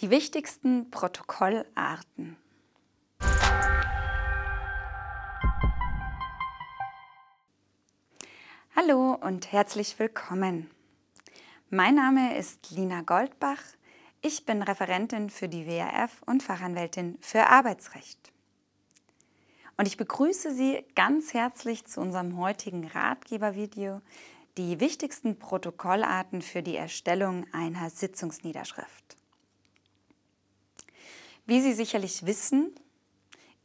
Die wichtigsten Protokollarten. Hallo und herzlich willkommen. Mein Name ist Lina Goldbach. Ich bin Referentin für die WRF und Fachanwältin für Arbeitsrecht. Und ich begrüße Sie ganz herzlich zu unserem heutigen Ratgebervideo, die wichtigsten Protokollarten für die Erstellung einer Sitzungsniederschrift. Wie Sie sicherlich wissen,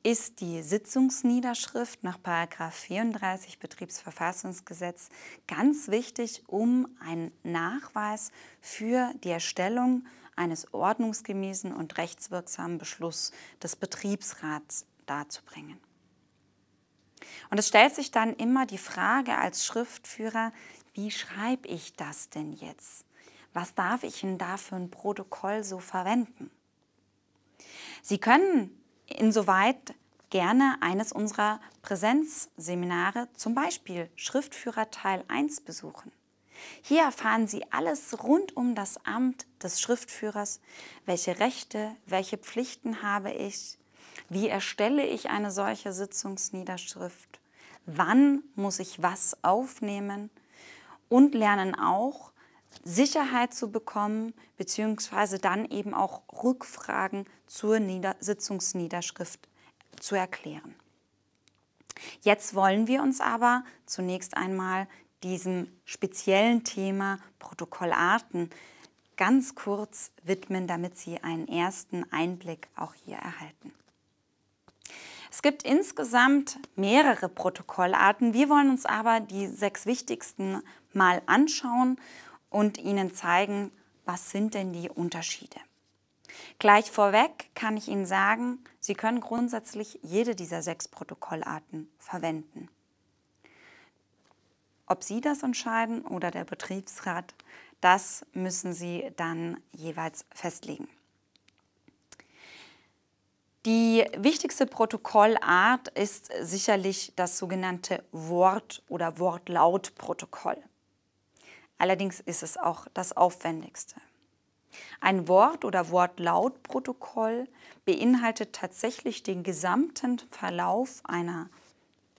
ist die Sitzungsniederschrift nach 34 Betriebsverfassungsgesetz ganz wichtig, um einen Nachweis für die Erstellung eines ordnungsgemäßen und rechtswirksamen Beschlusses des Betriebsrats darzubringen. Und es stellt sich dann immer die Frage als Schriftführer, wie schreibe ich das denn jetzt? Was darf ich denn da für ein Protokoll so verwenden? Sie können insoweit gerne eines unserer Präsenzseminare, zum Beispiel Schriftführer Teil 1, besuchen. Hier erfahren Sie alles rund um das Amt des Schriftführers, welche Rechte, welche Pflichten habe ich, wie erstelle ich eine solche Sitzungsniederschrift, wann muss ich was aufnehmen und lernen auch, Sicherheit zu bekommen, beziehungsweise dann eben auch Rückfragen zur Nieder Sitzungsniederschrift zu erklären. Jetzt wollen wir uns aber zunächst einmal diesem speziellen Thema Protokollarten ganz kurz widmen, damit Sie einen ersten Einblick auch hier erhalten. Es gibt insgesamt mehrere Protokollarten. Wir wollen uns aber die sechs wichtigsten mal anschauen und Ihnen zeigen, was sind denn die Unterschiede. Gleich vorweg kann ich Ihnen sagen, Sie können grundsätzlich jede dieser sechs Protokollarten verwenden. Ob Sie das entscheiden oder der Betriebsrat, das müssen Sie dann jeweils festlegen. Die wichtigste Protokollart ist sicherlich das sogenannte Wort- oder Wortlautprotokoll. Allerdings ist es auch das Aufwendigste. Ein Wort- oder Wortlautprotokoll beinhaltet tatsächlich den gesamten Verlauf einer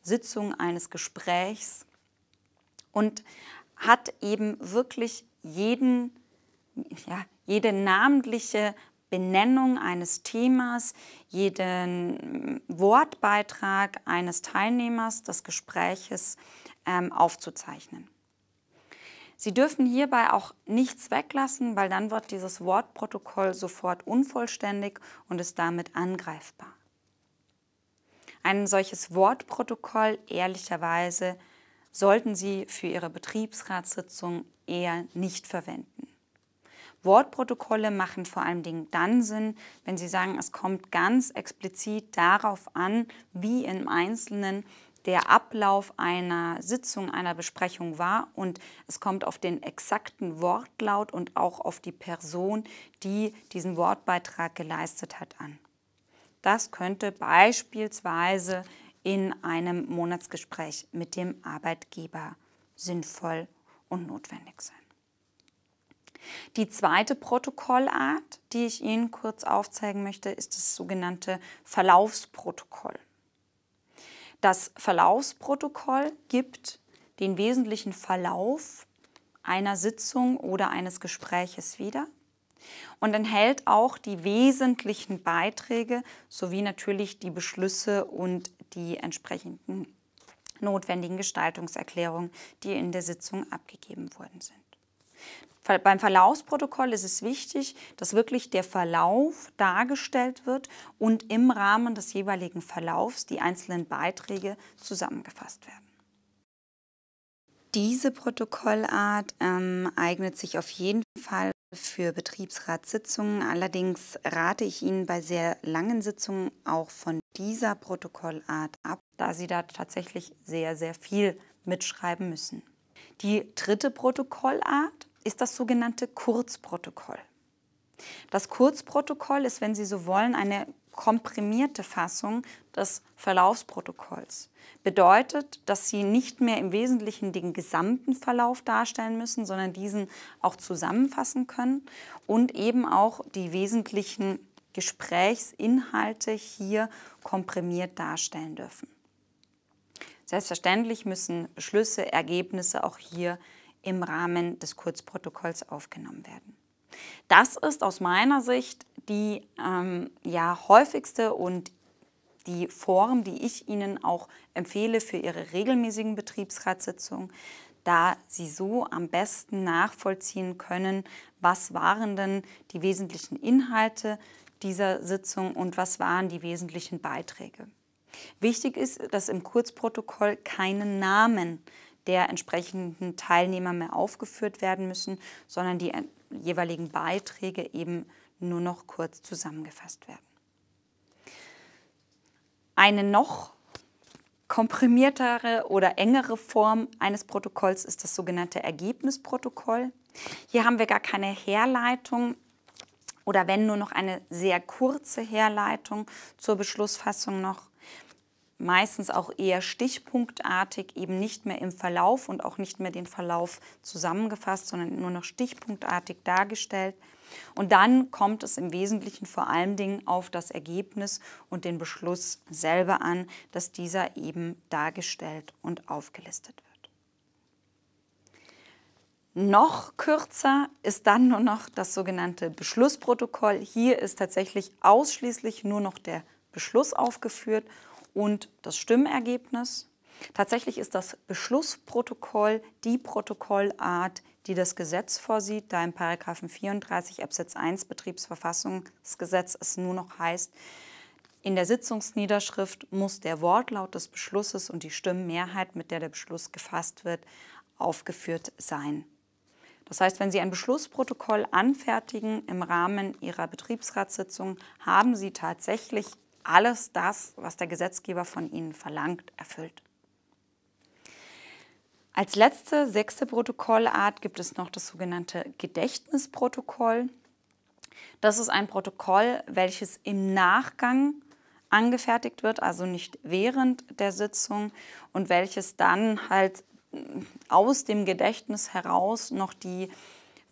Sitzung, eines Gesprächs und hat eben wirklich jeden, ja, jede namentliche Benennung eines Themas, jeden Wortbeitrag eines Teilnehmers des Gespräches ähm, aufzuzeichnen. Sie dürfen hierbei auch nichts weglassen, weil dann wird dieses Wortprotokoll sofort unvollständig und ist damit angreifbar. Ein solches Wortprotokoll, ehrlicherweise, sollten Sie für Ihre Betriebsratssitzung eher nicht verwenden. Wortprotokolle machen vor allen Dingen dann Sinn, wenn Sie sagen, es kommt ganz explizit darauf an, wie im Einzelnen der Ablauf einer Sitzung, einer Besprechung war und es kommt auf den exakten Wortlaut und auch auf die Person, die diesen Wortbeitrag geleistet hat, an. Das könnte beispielsweise in einem Monatsgespräch mit dem Arbeitgeber sinnvoll und notwendig sein. Die zweite Protokollart, die ich Ihnen kurz aufzeigen möchte, ist das sogenannte Verlaufsprotokoll. Das Verlaufsprotokoll gibt den wesentlichen Verlauf einer Sitzung oder eines Gespräches wieder und enthält auch die wesentlichen Beiträge sowie natürlich die Beschlüsse und die entsprechenden notwendigen Gestaltungserklärungen, die in der Sitzung abgegeben worden sind. Beim Verlaufsprotokoll ist es wichtig, dass wirklich der Verlauf dargestellt wird und im Rahmen des jeweiligen Verlaufs die einzelnen Beiträge zusammengefasst werden. Diese Protokollart ähm, eignet sich auf jeden Fall für Betriebsratssitzungen. Allerdings rate ich Ihnen bei sehr langen Sitzungen auch von dieser Protokollart ab, da Sie da tatsächlich sehr, sehr viel mitschreiben müssen. Die dritte Protokollart ist das sogenannte Kurzprotokoll. Das Kurzprotokoll ist, wenn Sie so wollen, eine komprimierte Fassung des Verlaufsprotokolls. Bedeutet, dass Sie nicht mehr im Wesentlichen den gesamten Verlauf darstellen müssen, sondern diesen auch zusammenfassen können und eben auch die wesentlichen Gesprächsinhalte hier komprimiert darstellen dürfen. Selbstverständlich müssen Beschlüsse, Ergebnisse auch hier im Rahmen des Kurzprotokolls aufgenommen werden. Das ist aus meiner Sicht die ähm, ja, häufigste und die Form, die ich Ihnen auch empfehle für Ihre regelmäßigen Betriebsratssitzungen, da Sie so am besten nachvollziehen können, was waren denn die wesentlichen Inhalte dieser Sitzung und was waren die wesentlichen Beiträge. Wichtig ist, dass im Kurzprotokoll keine Namen äh, der entsprechenden Teilnehmer mehr aufgeführt werden müssen, sondern die äh, jeweiligen Beiträge eben nur noch kurz zusammengefasst werden. Eine noch komprimiertere oder engere Form eines Protokolls ist das sogenannte Ergebnisprotokoll. Hier haben wir gar keine Herleitung oder wenn nur noch eine sehr kurze Herleitung zur Beschlussfassung noch meistens auch eher stichpunktartig, eben nicht mehr im Verlauf und auch nicht mehr den Verlauf zusammengefasst, sondern nur noch stichpunktartig dargestellt. Und dann kommt es im Wesentlichen vor allen Dingen auf das Ergebnis und den Beschluss selber an, dass dieser eben dargestellt und aufgelistet wird. Noch kürzer ist dann nur noch das sogenannte Beschlussprotokoll. Hier ist tatsächlich ausschließlich nur noch der Beschluss aufgeführt und das Stimmergebnis. Tatsächlich ist das Beschlussprotokoll die Protokollart, die das Gesetz vorsieht, da im Paragraphen 34 Absatz 1 Betriebsverfassungsgesetz es nur noch heißt, in der Sitzungsniederschrift muss der Wortlaut des Beschlusses und die Stimmenmehrheit, mit der der Beschluss gefasst wird, aufgeführt sein. Das heißt, wenn Sie ein Beschlussprotokoll anfertigen im Rahmen Ihrer Betriebsratssitzung, haben Sie tatsächlich alles das, was der Gesetzgeber von ihnen verlangt, erfüllt. Als letzte, sechste Protokollart gibt es noch das sogenannte Gedächtnisprotokoll. Das ist ein Protokoll, welches im Nachgang angefertigt wird, also nicht während der Sitzung und welches dann halt aus dem Gedächtnis heraus noch die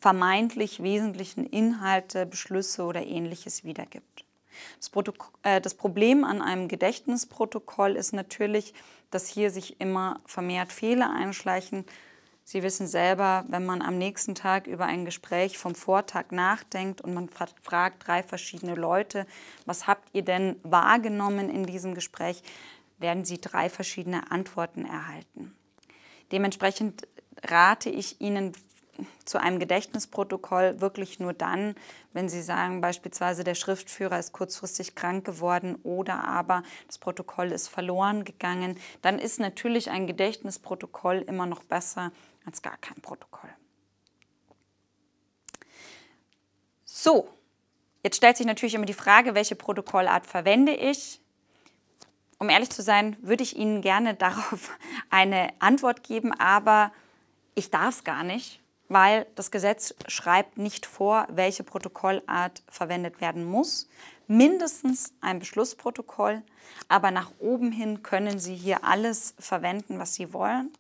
vermeintlich wesentlichen Inhalte, Beschlüsse oder ähnliches wiedergibt. Das, äh, das Problem an einem Gedächtnisprotokoll ist natürlich, dass hier sich immer vermehrt Fehler einschleichen. Sie wissen selber, wenn man am nächsten Tag über ein Gespräch vom Vortag nachdenkt und man fragt drei verschiedene Leute, was habt ihr denn wahrgenommen in diesem Gespräch, werden Sie drei verschiedene Antworten erhalten. Dementsprechend rate ich Ihnen zu einem Gedächtnisprotokoll wirklich nur dann, wenn Sie sagen, beispielsweise der Schriftführer ist kurzfristig krank geworden oder aber das Protokoll ist verloren gegangen, dann ist natürlich ein Gedächtnisprotokoll immer noch besser als gar kein Protokoll. So, jetzt stellt sich natürlich immer die Frage, welche Protokollart verwende ich? Um ehrlich zu sein, würde ich Ihnen gerne darauf eine Antwort geben, aber ich darf es gar nicht, weil das Gesetz schreibt nicht vor, welche Protokollart verwendet werden muss. Mindestens ein Beschlussprotokoll, aber nach oben hin können Sie hier alles verwenden, was Sie wollen.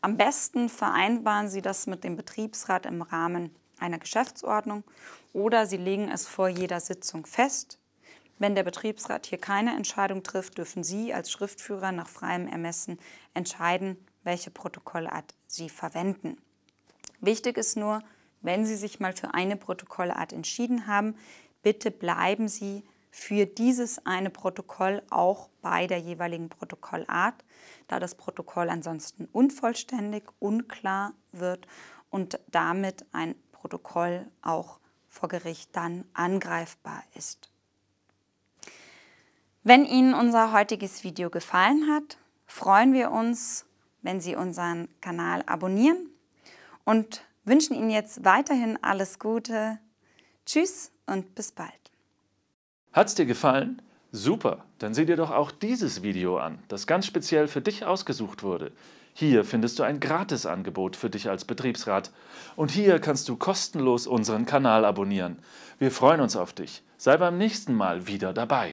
Am besten vereinbaren Sie das mit dem Betriebsrat im Rahmen einer Geschäftsordnung oder Sie legen es vor jeder Sitzung fest. Wenn der Betriebsrat hier keine Entscheidung trifft, dürfen Sie als Schriftführer nach freiem Ermessen entscheiden, welche Protokollart Sie verwenden. Wichtig ist nur, wenn Sie sich mal für eine Protokollart entschieden haben, bitte bleiben Sie für dieses eine Protokoll auch bei der jeweiligen Protokollart, da das Protokoll ansonsten unvollständig, unklar wird und damit ein Protokoll auch vor Gericht dann angreifbar ist. Wenn Ihnen unser heutiges Video gefallen hat, freuen wir uns, wenn Sie unseren Kanal abonnieren und wünschen Ihnen jetzt weiterhin alles Gute. Tschüss und bis bald. Hat's dir gefallen? Super, dann sieh dir doch auch dieses Video an, das ganz speziell für dich ausgesucht wurde. Hier findest du ein Gratisangebot für dich als Betriebsrat. Und hier kannst du kostenlos unseren Kanal abonnieren. Wir freuen uns auf dich. Sei beim nächsten Mal wieder dabei.